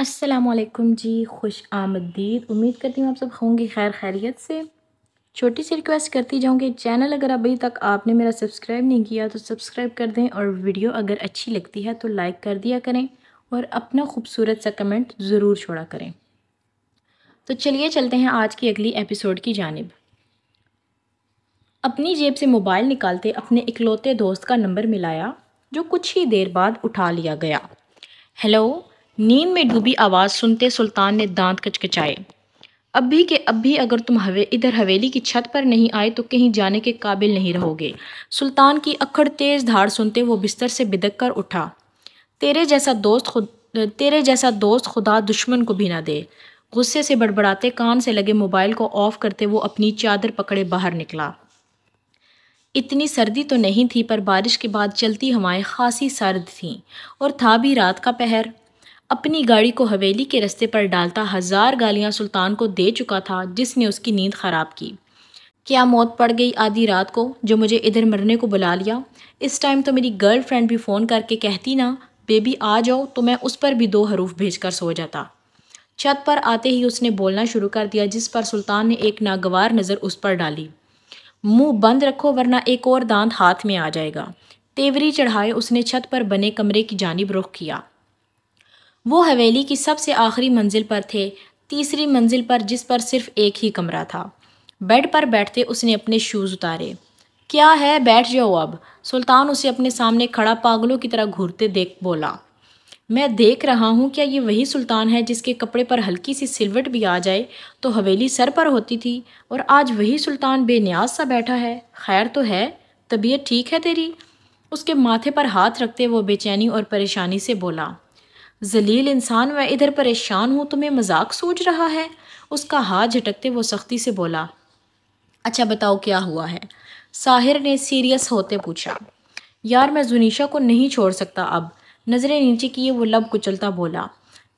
असलकुम जी खुश आमदीद उम्मीद करती हूँ आप सब होंगे खैर खैरियत से छोटी सी रिक्वेस्ट करती जाऊँगी चैनल अगर अभी तक आपने मेरा सब्सक्राइब नहीं किया तो सब्सक्राइब कर दें और वीडियो अगर अच्छी लगती है तो लाइक कर दिया करें और अपना खूबसूरत सा कमेंट ज़रूर छोड़ा करें तो चलिए चलते हैं आज की अगली एपिसोड की जानब अपनी जेब से मोबाइल निकालते अपने इकलौते दोस्त का नंबर मिलाया जो कुछ ही देर बाद उठा लिया गया हेलो नींद में डूबी आवाज़ सुनते सुल्तान ने दांत कचकचाए अभी के अब भी अगर तुम हवे इधर हवेली की छत पर नहीं आए तो कहीं जाने के काबिल नहीं रहोगे सुल्तान की अखड़ तेज़ धार सुनते वो बिस्तर से बिदक कर उठा तेरे जैसा दोस्त खुद तेरे जैसा दोस्त खुदा दुश्मन को भी ना दे गुस्से से बड़बड़ाते कान से लगे मोबाइल को ऑफ करते वो अपनी चादर पकड़े बाहर निकला इतनी सर्दी तो नहीं थी पर बारिश के बाद चलती हवाएं खासी सर्द थीं और था भी रात का पहर अपनी गाड़ी को हवेली के रास्ते पर डालता हज़ार गालियां सुल्तान को दे चुका था जिसने उसकी नींद ख़राब की क्या मौत पड़ गई आधी रात को जो मुझे इधर मरने को बुला लिया इस टाइम तो मेरी गर्लफ्रेंड भी फ़ोन करके कहती ना बेबी आ जाओ तो मैं उस पर भी दो हरूफ भेज कर सो जाता छत पर आते ही उसने बोलना शुरू कर दिया जिस पर सुल्तान ने एक नागवार नज़र उस पर डाली मुंह बंद रखो वरना एक और दांत हाथ में आ जाएगा तेवरी चढ़ाए उसने छत पर बने कमरे की जानब रुख किया वो हवेली की सबसे आखिरी मंजिल पर थे तीसरी मंजिल पर जिस पर सिर्फ एक ही कमरा था बेड पर बैठते उसने अपने शूज़ उतारे क्या है बैठ जाओ अब सुल्तान उसे अपने सामने खड़ा पागलों की तरह घूरते देख बोला मैं देख रहा हूँ क्या ये वही सुल्तान है जिसके कपड़े पर हल्की सी सिलवट भी आ जाए तो हवेली सर पर होती थी और आज वही सुल्तान बेनियाज सा बैठा है खैर तो है तबीयत ठीक है तेरी उसके माथे पर हाथ रखते वो बेचैनी और परेशानी से बोला जलील इंसान मैं इधर परेशान हूँ तुम्हें मजाक सूझ रहा है उसका हाथ झटकते वो सख्ती से बोला अच्छा बताओ क्या हुआ है साहिर ने सीरियस होते पूछा यार मैं जुनीशा को नहीं छोड़ सकता अब नज़रें नीचे किए वो लब कुचलता बोला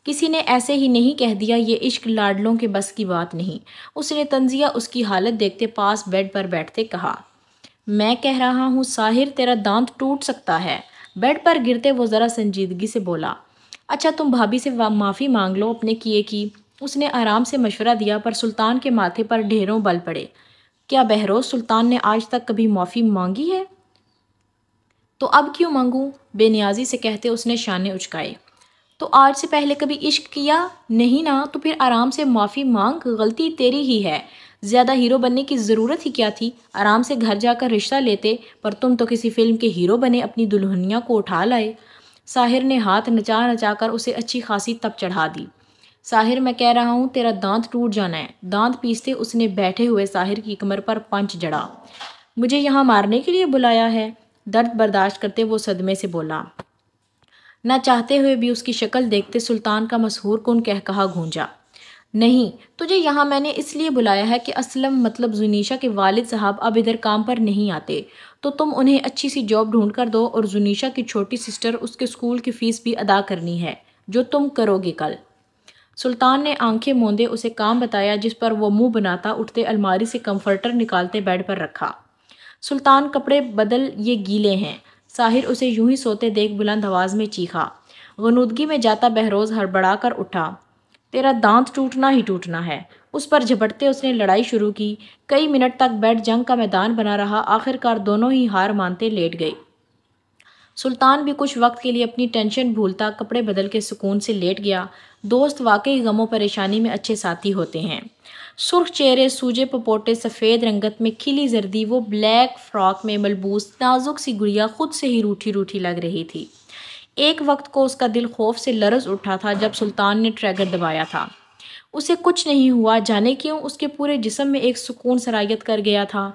किसी ने ऐसे ही नहीं कह दिया ये इश्क लाडलों के बस की बात नहीं उसने तंजिया उसकी हालत देखते पास बेड पर बैठते कहा मैं कह रहा हूँ साहिर तेरा दांत टूट सकता है बेड पर गिरते वो ज़रा संजीदगी से बोला अच्छा तुम भाभी से माफ़ी मांग लो अपने किए की उसने आराम से मशवरा दिया पर सुल्तान के माथे पर ढेरों बल पड़े क्या बहरोज सुल्तान ने आज तक कभी माफ़ी मांगी है तो अब क्यों मांगूँ बेनियाजी से कहते उसने शाने उचकाए तो आज से पहले कभी इश्क किया नहीं ना तो फिर आराम से माफ़ी मांग गलती तेरी ही है ज़्यादा हीरो बनने की ज़रूरत ही क्या थी आराम से घर जाकर रिश्ता लेते पर तुम तो किसी फिल्म के हीरो बने अपनी दुल्हनिया को उठा लाए साहिर ने हाथ नचा नचा कर उसे अच्छी खासी तप चढ़ा दी साहिर मैं कह रहा हूँ तेरा दांत टूट जाना है दांत पीसते उसने बैठे हुए साहिर की कमर पर पंच जड़ा मुझे यहाँ मारने के लिए बुलाया है दर्द बर्दाश्त करते वो सदमे से बोला ना चाहते हुए भी उसकी शक्ल देखते सुल्तान का मशहूर कौन कह कहा गूंजा नहीं तुझे यहाँ मैंने इसलिए बुलाया है कि असलम मतलब जुनीशा के वालिद साहब अब इधर काम पर नहीं आते तो तुम उन्हें अच्छी सी जॉब ढूंढ कर दो और जुनीशा की छोटी सिस्टर उसके स्कूल की फ़ीस भी अदा करनी है जो तुम करोगे कल सुल्तान ने आंखें मोंदे उसे काम बताया जिस पर वो मुंह बनाता उठते अलमारी से कंफर्टर निकालते बेड पर रखा सुल्तान कपड़े बदल ये गीले हैं साहिर उसे यूं ही सोते देख बुलंद आवाज़ में चीखा गनूदगी में जाता बहरोज़ हड़बड़ा कर उठा तेरा दांत टूटना ही टूटना है उस पर झपटते उसने लड़ाई शुरू की कई मिनट तक बैठ जंग का मैदान बना रहा आखिरकार दोनों ही हार मानते लेट गए सुल्तान भी कुछ वक्त के लिए अपनी टेंशन भूलता कपड़े बदल के सुकून से लेट गया दोस्त वाकई गमों परेशानी में अच्छे साथी होते हैं सुर्ख चेहरे सूजे पपोटे सफ़ेद रंगत में खिली जर्दी वो ब्लैक फ्रॉक में मलबूस नाजुक सी गुड़िया खुद से ही रूठी रूठी लग रही थी एक वक्त को उसका दिल खौफ से लरस उठा था जब सुल्तान ने ट्रैगर दबाया था उसे कुछ नहीं हुआ जाने क्यों उसके पूरे जिसम में एक सुकून सरायत कर गया था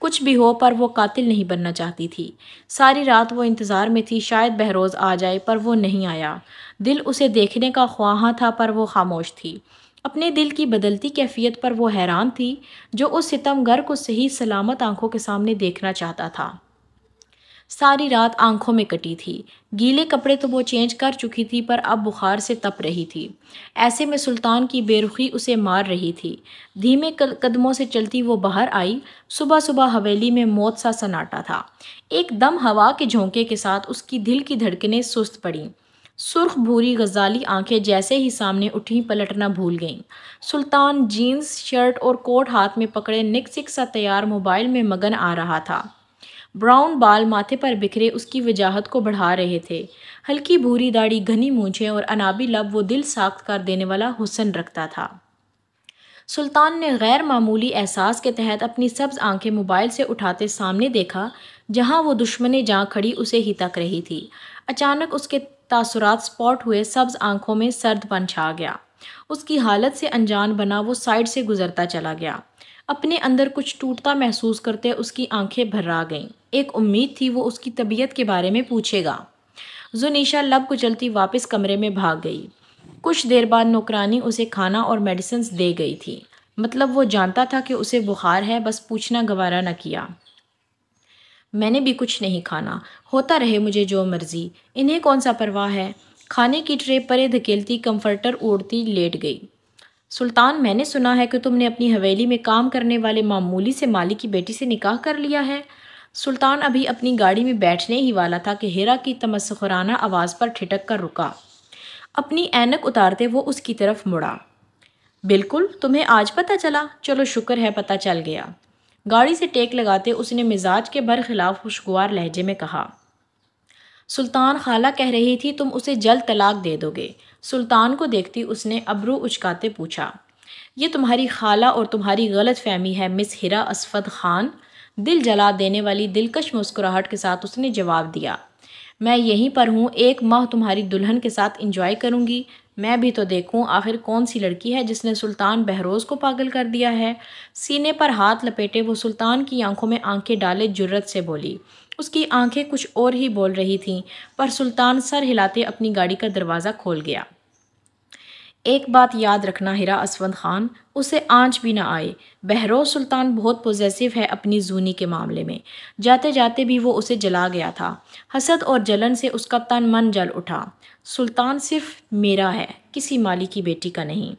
कुछ भी हो पर वो कातिल नहीं बनना चाहती थी सारी रात वो इंतज़ार में थी शायद बहरोज़ आ जाए पर वो नहीं आया दिल उसे देखने का ख्वाहा था पर वो खामोश थी अपने दिल की बदलती कैफियत पर वो हैरान थी जो उस घर को सही सलामत आंखों के सामने देखना चाहता था सारी रात आंखों में कटी थी गीले कपड़े तो वो चेंज कर चुकी थी पर अब बुखार से तप रही थी ऐसे में सुल्तान की बेरुखी उसे मार रही थी धीमे कदमों से चलती वो बाहर आई सुबह सुबह हवेली में मौत सा सन्नाटा था एक दम हवा के झोंके के साथ उसकी दिल की धड़कने सुस्त पड़ीं सुर्ख भूरी गजाली आंखें जैसे ही सामने उठी पलटना भूल गईं सुल्तान जीन्स शर्ट और कोट हाथ में पकड़े निकसिक सा तैयार मोबाइल में मगन आ रहा था ब्राउन बाल माथे पर बिखरे उसकी वजाहत को बढ़ा रहे थे हल्की भूरी दाढ़ी घनी मूछे और अनाबी लब वो दिल साख्त कर देने वाला हुसन रखता था सुल्तान ने गैर मामूली एहसास के तहत अपनी सब्ज आंखें मोबाइल से उठाते सामने देखा जहां वो दुश्मन जहाँ खड़ी उसे ही तक रही थी अचानक उसके तासुरात स्पॉट हुए सब्ज आंखों में सर्द पन छा गया उसकी हालत से अनजान बना वो साइड से गुजरता चला गया अपने अंदर कुछ टूटता महसूस करते उसकी आंखें भर्रा गईं एक उम्मीद थी वो उसकी तबीयत के बारे में पूछेगा जुनीशा लब कुचलती वापस कमरे में भाग गई कुछ देर बाद नौकरानी उसे खाना और मेडिसिन दे गई थी मतलब वो जानता था कि उसे बुखार है बस पूछना गवारा न किया मैंने भी कुछ नहीं खाना होता रहे मुझे जो मर्ज़ी इन्हें कौन सा परवाह है खाने की ट्रे परे धकेलती कंफर्टर ओढ़ती लेट गई सुल्तान मैंने सुना है कि तुमने अपनी हवेली में काम करने वाले मामूली से माली की बेटी से निकाह कर लिया है सुल्तान अभी अपनी गाड़ी में बैठने ही वाला था कि हेरा की तमस्खराना आवाज़ पर ठिटक कर रुका अपनी ऐनक उतारते वो उसकी तरफ मुड़ा बिल्कुल तुम्हें आज पता चला चलो शुक्र है पता चल गया गाड़ी से टेक लगाते उसने मिजाज के बरखिलाफ खुशगवार लहजे में कहा सुल्तान खाला कह रही थी तुम उसे जल्द तलाक दे दोगे सुल्तान को देखती उसने अबरू उचकाते पूछा ये तुम्हारी खाला और तुम्हारी गलत फहमी है मिस हिरा असफद खान दिल जला देने वाली दिलकश मुस्कुराहट के साथ उसने जवाब दिया मैं यहीं पर हूँ एक माह तुम्हारी दुल्हन के साथ इंजॉय करूँगी मैं भी तो देखूँ आखिर कौन सी लड़की है जिसने सुल्तान बहरोज़ को पागल कर दिया है सीने पर हाथ लपेटे वो सुल्तान की आंखों में आंखें डाले जुर्रत से बोली उसकी आंखें कुछ और ही बोल रही थीं पर सुल्तान सर हिलाते अपनी गाड़ी का दरवाज़ा खोल गया एक बात याद रखना हिरा असवंत खान उसे आंच भी ना आए बहरो सुल्तान बहुत पोजेसिव है अपनी जूनी के मामले में जाते जाते भी वो उसे जला गया था हसद और जलन से उसका तन मन जल उठा सुल्तान सिर्फ मेरा है किसी माली की बेटी का नहीं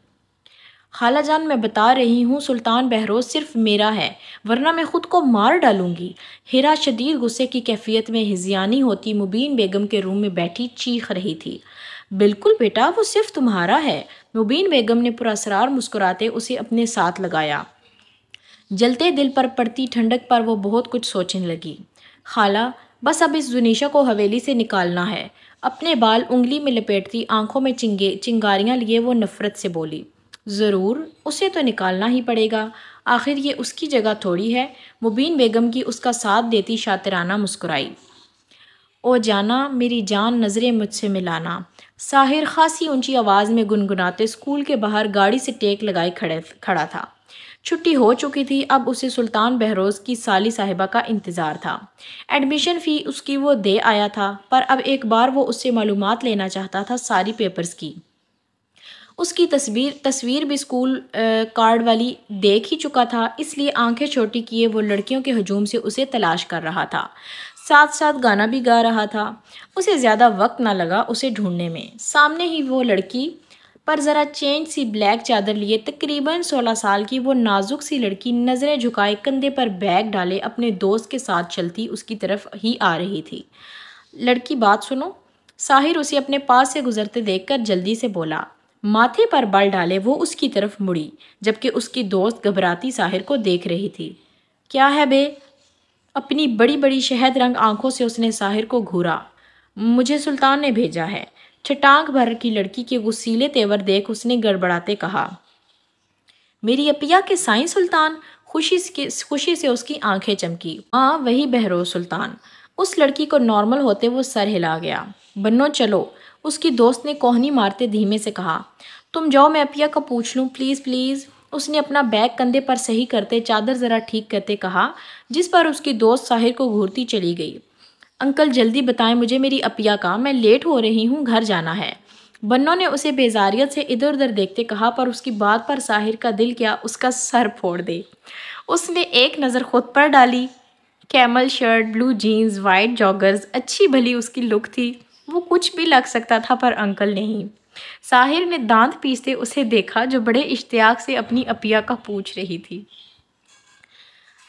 खाला जान मैं बता रही हूँ सुल्तान बहरोज सिर्फ मेरा है वरना मैं ख़ुद को मार डालूंगी हिरा शदीद गुस्से की कैफियत में हिजियानी होती मुबीन बेगम के रूम में बैठी चीख रही थी बिल्कुल बेटा वो सिर्फ तुम्हारा है मुबीन बेगम ने पुरासरार मुस्कुराते उसे अपने साथ लगाया जलते दिल पर पड़ती ठंडक पर वो बहुत कुछ सोचने लगी खाला बस अब इस जुनीशा को हवेली से निकालना है अपने बाल उंगली में लपेटती आंखों में चिंगे चिंगारियां लिए वो नफ़रत से बोली ज़रूर उसे तो निकालना ही पड़ेगा आखिर ये उसकी जगह थोड़ी है मुबीन बेगम की उसका साथ देती शातराना मुस्कुराई ओ जाना मेरी जान नज़रें मुझसे मिलाना साहिर खासी ऊंची आवाज़ में गुनगुनाते स्कूल के बाहर गाड़ी से टेक लगाए खड़े खड़ा था छुट्टी हो चुकी थी अब उसे सुल्तान बहरोज़ की साली साहिबा का इंतज़ार था एडमिशन फ़ी उसकी वो दे आया था पर अब एक बार वो उससे मालूम लेना चाहता था सारी पेपर्स की उसकी तस्वीर तस्वीर भी स्कूल कार्ड वाली देख ही चुका था इसलिए आंखें छोटी किए वो लड़कियों के हजूम से उसे तलाश कर रहा था साथ साथ गाना भी गा रहा था उसे ज़्यादा वक्त ना लगा उसे ढूंढने में सामने ही वो लड़की पर ज़रा चेंज सी ब्लैक चादर लिए तकरीबन सोलह साल की वो नाजुक सी लड़की नज़रें झुकाए कंधे पर बैग डाले अपने दोस्त के साथ चलती उसकी तरफ ही आ रही थी लड़की बात सुनो साहिर उसे अपने पास से गुजरते देखकर जल्दी से बोला माथे पर बल डाले वो उसकी तरफ मुड़ी जबकि उसकी दोस्त घबराती साहिर को देख रही थी क्या है बे अपनी बड़ी बड़ी शहद रंग आंखों से उसने साहिर को घूरा मुझे सुल्तान ने भेजा है छटांग भर की लड़की के गुस्सीले तेवर देख उसने गड़बड़ाते कहा मेरी अपिया के साईं सुल्तान खुशी के खुशी से उसकी आंखें चमकी हाँ वही बहरो सुल्तान उस लड़की को नॉर्मल होते वो सर हिला गया बनो चलो उसकी दोस्त ने कोहनी मारते धीमे से कहा तुम जाओ मैं अपिया का पूछ लूँ प्लीज़ प्लीज़ उसने अपना बैग कंधे पर सही करते चादर ज़रा ठीक करते कहा जिस पर उसकी दोस्त साहिर को घूरती चली गई अंकल जल्दी बताएं मुझे मेरी अपिया का मैं लेट हो रही हूँ घर जाना है बन्नो ने उसे बेजारियत से इधर उधर देखते कहा पर उसकी बात पर साहिर का दिल क्या उसका सर फोड़ दे उसने एक नज़र खुद पर डाली camel shirt blue jeans white joggers अच्छी भली उसकी लुक थी वो कुछ भी लग सकता था पर अंकल नहीं साहिर ने दांत पीसते उसे देखा जो बड़े इश्तियाक से अपनी अपिया का पूछ रही थी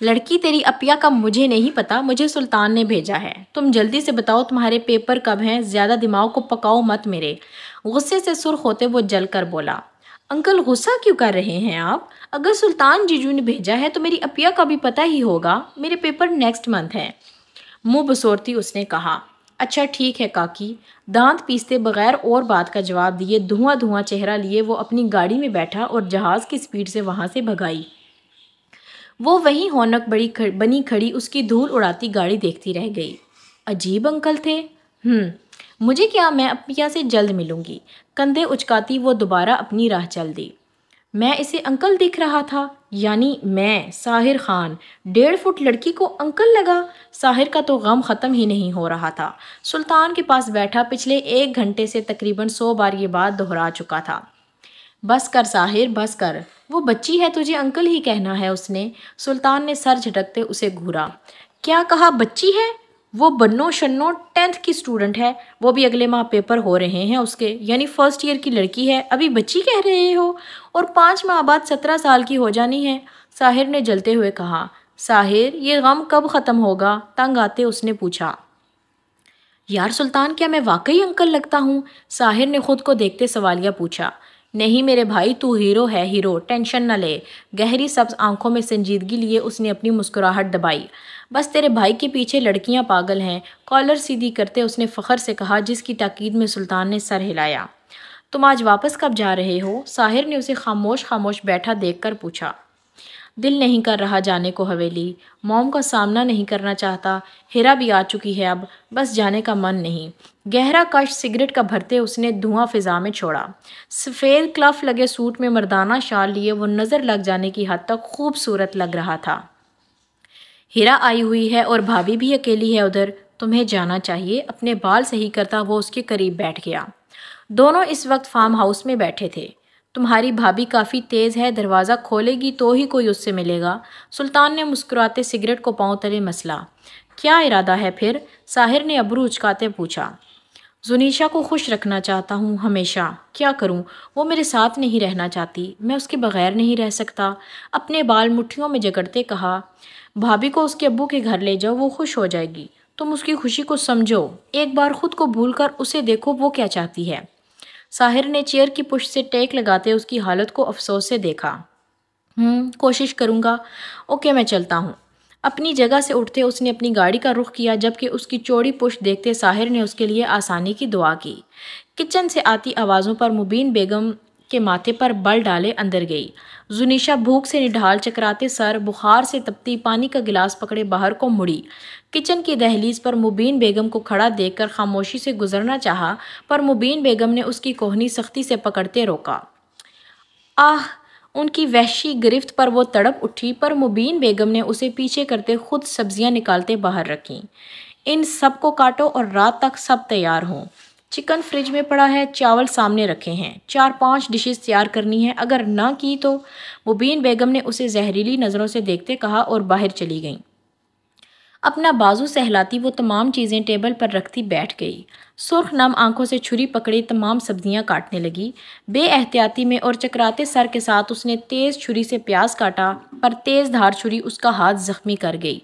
लड़की तेरी अपिया का मुझे नहीं पता मुझे सुल्तान ने भेजा है तुम जल्दी से बताओ तुम्हारे पेपर कब हैं ज़्यादा दिमाग को पकाओ मत मेरे गुस्से से सुर्ख होते वो जल कर बोला अंकल गुस्सा क्यों कर रहे हैं आप अगर सुल्तान जीजू ने भेजा है तो मेरी अपिया का भी पता ही होगा मेरे पेपर नेक्स्ट मंथ हैं मुंह बसोरती उसने कहा अच्छा ठीक है काकी दांत पीसते बगैर और बात का जवाब दिए धुआं धुआं चेहरा लिए वो अपनी गाड़ी में बैठा और जहाज़ की स्पीड से वहाँ से भगाई वो वहीं होनक बड़ी खड़, बनी खड़ी उसकी धूल उड़ाती गाड़ी देखती रह गई अजीब अंकल थे हम्म, मुझे क्या मैं अपिया से जल्द मिलूंगी कंधे उचकाती वो दोबारा अपनी राह चल दी मैं इसे अंकल दिख रहा था यानी मैं साहिर खान डेढ़ फुट लड़की को अंकल लगा साहिर का तो गम ख़त्म ही नहीं हो रहा था सुल्तान के पास बैठा पिछले एक घंटे से तकरीबन सौ बार ये बात दोहरा चुका था बस कर साहिर बस कर वो बच्ची है तुझे अंकल ही कहना है उसने सुल्तान ने सर झटकते उसे घूरा क्या कहा बच्ची है वो बन्नो शन्नो टेंथ की स्टूडेंट है वो भी अगले माह पेपर हो रहे हैं उसके यानी फ़र्स्ट ईयर की लड़की है अभी बच्ची कह रहे हो और पाँच माह बाद सत्रह साल की हो जानी है साहिर ने जलते हुए कहा साहिर ये गम कब ख़त्म होगा तंग आते उसने पूछा यार सुल्तान क्या मैं वाकई अंकल लगता हूँ साहिर ने खुद को देखते सवालिया पूछा नहीं मेरे भाई तू हीरो है हीरो टेंशन न ले गहरी सब्ज आंखों में संजीदगी लिए उसने अपनी मुस्कुराहट दबाई बस तेरे भाई के पीछे लड़कियां पागल हैं कॉलर सीधी करते उसने फ़खर से कहा जिसकी ताकीद में सुल्तान ने सर हिलाया तुम आज वापस कब जा रहे हो साहिर ने उसे खामोश खामोश बैठा देखकर पूछा दिल नहीं कर रहा जाने को हवेली मॉम का सामना नहीं करना चाहता हेरा भी आ चुकी है अब बस जाने का मन नहीं गहरा कश सिगरेट का भरते उसने धुआं फिजा में छोड़ा सफ़ेद क्लफ लगे सूट में मर्दाना शाल लिए वो नज़र लग जाने की हद तक खूबसूरत लग रहा था हीरा आई हुई है और भाभी भी अकेली है उधर तुम्हें जाना चाहिए अपने बाल सही करता वो उसके करीब बैठ गया दोनों इस वक्त फार्म हाउस में बैठे थे तुम्हारी भाभी काफ़ी तेज़ है दरवाज़ा खोलेगी तो ही कोई उससे मिलेगा सुल्तान ने मुस्कुराते सिगरेट को पाँव तले मसला क्या इरादा है फिर साहिर ने अबरू उचकाते पूछा जुनीशा को खुश रखना चाहता हूँ हमेशा क्या करूँ वो मेरे साथ नहीं रहना चाहती मैं उसके बगैर नहीं रह सकता अपने बाल मुठियों में जगड़ते कहा भाभी को उसके अबू के घर ले जाओ वो खुश हो जाएगी तुम उसकी खुशी को समझो एक बार खुद को भूल कर उसे देखो वो क्या चाहती है साहिर ने चेयर की पुश से टेक लगाते उसकी हालत को अफसोस से देखा हम्म, कोशिश करूँगा ओके मैं चलता हूँ अपनी जगह से उठते उसने अपनी गाड़ी का रुख किया जबकि उसकी चौड़ी पुश देखते साहिर ने उसके लिए आसानी की दुआ की किचन से आती आवाज़ों पर मुबीन बेगम के माथे पर बल डाले अंदर गई जुनिशा भूख से निढाल चकराते सर बुखार से तपती पानी का गिलास पकड़े बाहर को मुड़ी किचन की दहलीज पर मुबीन बेगम को खड़ा देखकर खामोशी से गुजरना चाहा पर मुबीन बेगम ने उसकी कोहनी सख्ती से पकड़ते रोका आह उनकी वहशी गिरफ्त पर वो तड़प उठी पर मुबीन बेगम ने उसे पीछे करते खुद सब्जियां निकालते बाहर रखीं इन सब को काटो और रात तक सब तैयार हों चिकन फ्रिज में पड़ा है चावल सामने रखे हैं चार पांच डिशेस तैयार करनी है अगर ना की तो मुबीन बेगम ने उसे जहरीली नज़रों से देखते कहा और बाहर चली गईं अपना बाजू सहलाती वो तमाम चीज़ें टेबल पर रखती बैठ गई सुर्ख नम आंखों से छुरी पकड़े तमाम सब्जियां काटने लगी एहतियाती में और चकराते सर के साथ उसने तेज़ छुरी से प्याज काटा पर तेज़ धार छुरी उसका हाथ ज़ख्मी कर गई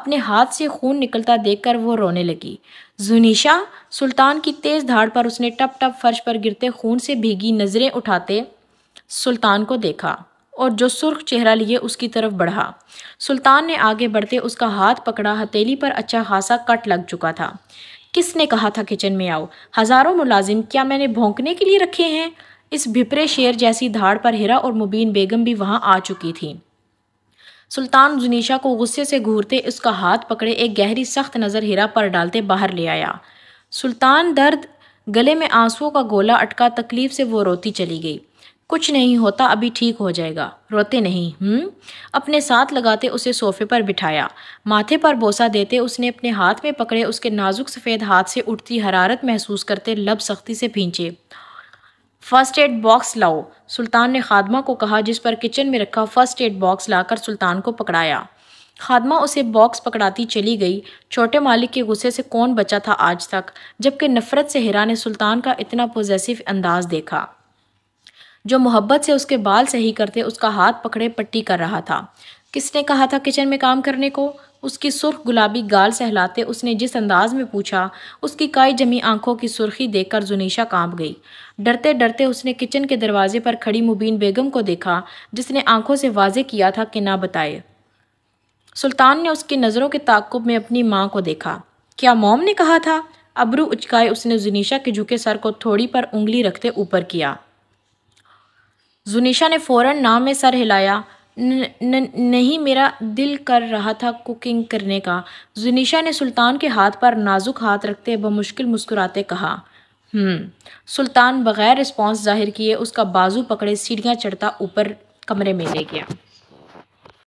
अपने हाथ से खून निकलता देखकर वो रोने लगी जुनीशा सुल्तान की तेज़ धाड़ पर उसने टप टप फर्श पर गिरते खून से भीगी नज़रें उठाते सुल्तान को देखा और जो सुर्ख चेहरा लिए उसकी तरफ बढ़ा सुल्तान ने आगे बढ़ते उसका हाथ पकड़ा हथेली पर अच्छा खासा कट लग चुका था किसने कहा था किचन में आओ हज़ारों मुलाजिम क्या मैंने भोंकने के लिए रखे हैं इस भिपरे शेर जैसी धाड़ पर हिरा और मुबीन बेगम भी वहाँ आ चुकी थी सुल्तान जुनीशा को गुस्से से घूरते उसका हाथ पकड़े एक गहरी सख्त नज़र हिरा पर डालते बाहर ले आया सुल्तान दर्द गले में आंसुओं का गोला अटका तकलीफ से वो रोती चली गई कुछ नहीं होता अभी ठीक हो जाएगा रोते नहीं हम्म अपने साथ लगाते उसे सोफे पर बिठाया माथे पर बोसा देते उसने अपने हाथ में पकड़े उसके नाजुक सफ़ेद हाथ से उठती हरारत महसूस करते लब सख्ती से भींचे फ़र्स्ट एड बॉक्स लाओ सुल्तान ने खादमा को कहा जिस पर किचन में रखा फ़र्स्ट एड बॉक्स लाकर सुल्तान को पकड़ाया खादमा उसे बॉक्स पकड़ाती चली गई छोटे मालिक के गुस्से से कौन बचा था आज तक जबकि नफ़रत से हिरा ने सुल्तान का इतना पोजेसिव अंदाज देखा जो मोहब्बत से उसके बाल सही करते उसका हाथ पकड़े पट्टी कर रहा था किसने कहा था किचन में काम करने को उसकी सुर्ख गुलाबी गाल सहलाते उसने जिस अंदाज में पूछा उसकी काई जमी आंखों की सुर्खी देखकर जुनीशा कांप गई डरते डरते उसने किचन के दरवाजे पर खड़ी मुबीन बेगम को देखा जिसने आंखों से वाजे किया था कि ना बताए सुल्तान ने उसकी नज़रों के ताकुब में अपनी माँ को देखा क्या मोम ने कहा था अबरू उचकाए उसने जुनीशा के झुके सर को थोड़ी पर उंगली रखते ऊपर किया जुनीशा ने फ़ौरन ना में सर हिलाया न, न, नहीं मेरा दिल कर रहा था कुकिंग करने का जुनीशा ने सुल्तान के हाथ पर नाजुक हाथ रखते बमुश्किल मुस्कुराते कहा हम्म, सुल्तान बग़ैर रिस्पॉन्स जाहिर किए उसका बाजू पकड़े सीढ़ियाँ चढ़ता ऊपर कमरे में ले गया